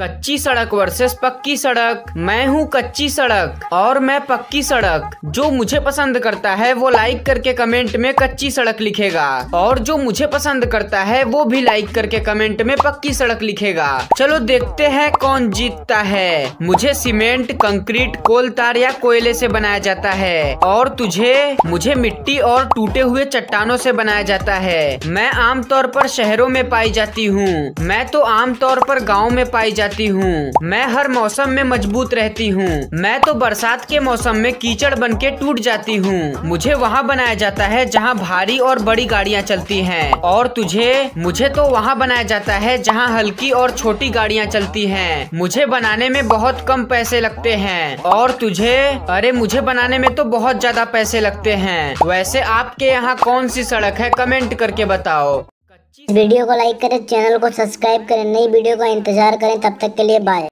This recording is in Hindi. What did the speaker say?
कच्ची सड़क वर्सेस पक्की सड़क मैं हूँ कच्ची सड़क और मैं पक्की सड़क जो मुझे पसंद करता है वो लाइक करके कमेंट में कच्ची सड़क लिखेगा और जो मुझे पसंद करता है वो भी लाइक करके कमेंट में पक्की सड़क लिखेगा चलो देखते हैं कौन जीतता है मुझे सीमेंट कंक्रीट कोल तार या कोयले से बनाया जाता है और तुझे मुझे मिट्टी और टूटे हुए चट्टानों से बनाया जाता है मैं आमतौर पर शहरों में पाई जाती हूँ मैं तो आमतौर पर गाँव में पाई जाती जाती हूँ मैं हर मौसम में मजबूत रहती हूँ मैं तो बरसात के मौसम में कीचड़ बन के टूट जाती हूँ मुझे वहाँ बनाया जाता है जहाँ भारी और बड़ी गाड़ियाँ चलती हैं और तुझे मुझे तो वहाँ बनाया जाता है जहाँ हल्की और छोटी गाड़ियाँ चलती हैं मुझे बनाने में बहुत कम पैसे लगते हैं और तुझे अरे मुझे बनाने में तो बहुत ज्यादा पैसे लगते हैं वैसे आपके यहाँ कौन सी सड़क है कमेंट करके बताओ वीडियो को लाइक करें चैनल को सब्सक्राइब करें नई वीडियो का इंतजार करें तब तक के लिए बाय